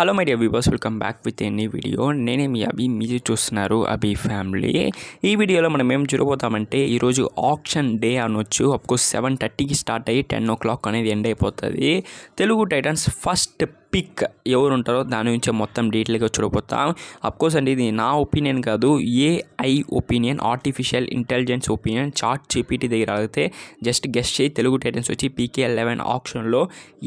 hello my dear viewers welcome back with ఎన్ని video నేనే మీ అభి మీరు చూస్తున్నారు అభి ఫ్యామిలీ ఈ వీడియోలో మనం ఏం చూడబోతామంటే ఈరోజు ఆప్షన్ డే అనొచ్చు అప్కోర్స్ సెవెన్ థర్టీకి స్టార్ట్ అయ్యి టెన్ ఓ క్లాక్ అనేది ఎండ్ అయిపోతుంది తెలుగు టైటన్స్ ఫస్ట్ పిక్ ఎవరు ఉంటారో దాని గురించి మొత్తం డీటెయిల్గా చూడబోతాం అఫ్కోర్స్ అండి ఇది నా ఒపీనియన్ కాదు AI opinion artificial intelligence opinion ChatGPT దగ్గర అడిగితే జస్ట్ గెస్ట్ చేయి తెలుగు టైటన్స్ వచ్చి పీకే లెవెన్ ఆప్షన్లో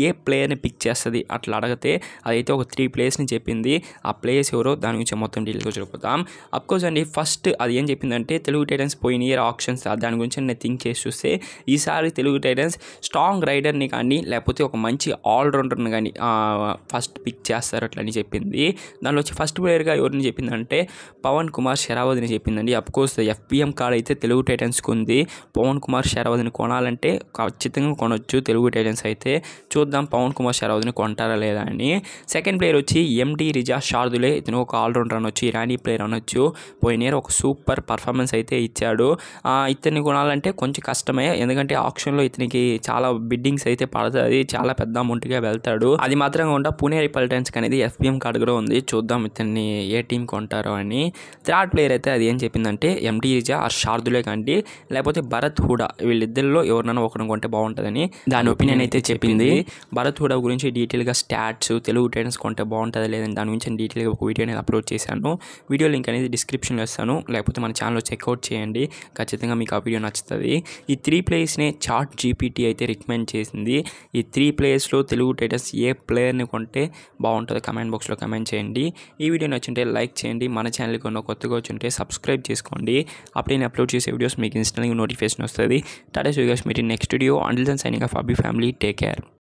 ఏ ప్లేయర్ని పిక్ చేస్తుంది అట్లా అడిగితే అదైతే ఒక త్రీ ప్లేయర్స్ని చెప్పింది ఆ ప్లేయర్స్ ఎవరో దాని గురించి మొత్తం డీటెయిల్గా చూడబోతాం అఫ్కోర్స్ అండి ఫస్ట్ అది ఏం చెప్పిందంటే తెలుగు టైటన్స్ పోయిన ఇయర్ ఆప్షన్స్ దాని గురించి నేను థింక్ చేసి చూస్తే ఈసారి తెలుగు టైటన్స్ స్ట్రాంగ్ రైడర్ని కానీ లేకపోతే ఒక మంచి ఆల్రౌండర్ని కానీ ఫస్ట్ పిక్ చేస్తారు అట్లని చెప్పింది దానిలో వచ్చి ఫస్ట్ ప్లేయర్గా ఎవరిని చెప్పిందంటే పవన్ కుమార్ షరావతిని చెప్పిందండి అఫ్కోర్స్ ఎఫ్పిఎం కార్డ్ అయితే తెలుగు టైటన్స్కి ఉంది పవన్ కుమార్ షరావతిని కొనాలంటే ఖచ్చితంగా కొనొచ్చు తెలుగు టైటన్స్ అయితే చూద్దాం పవన్ కుమార్ షరావతిని కొంటారా లేదా అని సెకండ్ ప్లేయర్ వచ్చి ఎండి రిజా షార్దులే ఇతను ఒక ఆల్రౌండర్ అనొచ్చు ఇరానీ ప్లేయర్ అనొచ్చు పోయిన ఒక సూపర్ పర్ఫార్మెన్స్ అయితే ఇచ్చాడు ఇతన్ని కొనాలంటే కొంచెం కష్టమే ఎందుకంటే ఆప్షన్లో ఇతనికి చాలా బిడ్డింగ్స్ అయితే పడుతుంది చాలా పెద్ద అమౌంట్గా వెళ్తాడు అది మాత్రం కాకుండా పూణే రిపల్టెన్స్కి అనేది ఎఫ్బిఎం కార్డు కూడా ఉంది చూద్దాం ఇతన్ని ఏ టీం కొంటారో అని థర్డ్ ప్లేయర్ అయితే అది ఏం చెప్పిందంటే రిజా ఆర్ షార్దులే కాంటి లేకపోతే భరత్ హూడా వీళ్ళిద్దరిలో ఎవరినైనా ఒకరిని కొంటే బాగుంటుందని దాని ఒపీనియన్ అయితే చెప్పింది భరత్ హూడా గురించి డీటెయిల్గా స్టాట్స్ తెలుగు టైన్స్ కొంటే బాగుంటుంది లేదని దాని గురించి డీటెయిల్గా ఒక వీడియో అనేది అప్లోడ్ చేశాను వీడియో లింక్ అనేది డిస్క్రిప్షన్లో ఇస్తాను లేకపోతే మన ఛానల్లో చెక్అవుట్ చేయండి ఖచ్చితంగా మీకు ఆ వీడియో నచ్చుతుంది ఈ త్రీ ప్లేయర్స్ని చాట్ జీపీటీ అయితే రికమెండ్ చేసింది ఈ త్రీ ప్లేయర్స్లో తెలుగు టైటర్స్ ఏ ప్లేయర్ని అనుకుంటే బాగుంటుంది కమెంట్ బాక్స్లో కమెంట్ చేయండి ఈ వీడియో నచ్చింటే లైక్ చేయండి మన ఛానల్ ఉన్న కొత్తగా ఉంటే సబ్స్క్రైబ్ చేసుకోండి అప్పుడు నేను అప్లోడ్ చేసే వీడియోస్ మీకు ఇన్స్టాగ్రామ్ నోటిఫికేషన్ వస్తుంది టాటా సూగాస్ meeting next video and signing off Abhi family take care